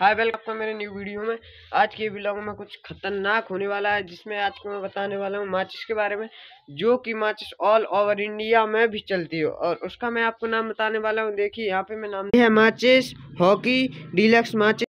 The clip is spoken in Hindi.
हाय वेलकम आपका मेरे न्यू वीडियो में आज के ब्लॉग में कुछ खतरनाक होने वाला है जिसमें आज को मैं बताने वाला हूँ माचिस के बारे में जो कि माचिस ऑल ओवर इंडिया में भी चलती हो और उसका मैं आपको नाम बताने वाला हूँ देखिए यहाँ पे मैं नाम है माचिस हॉकी डीलक्स माचिस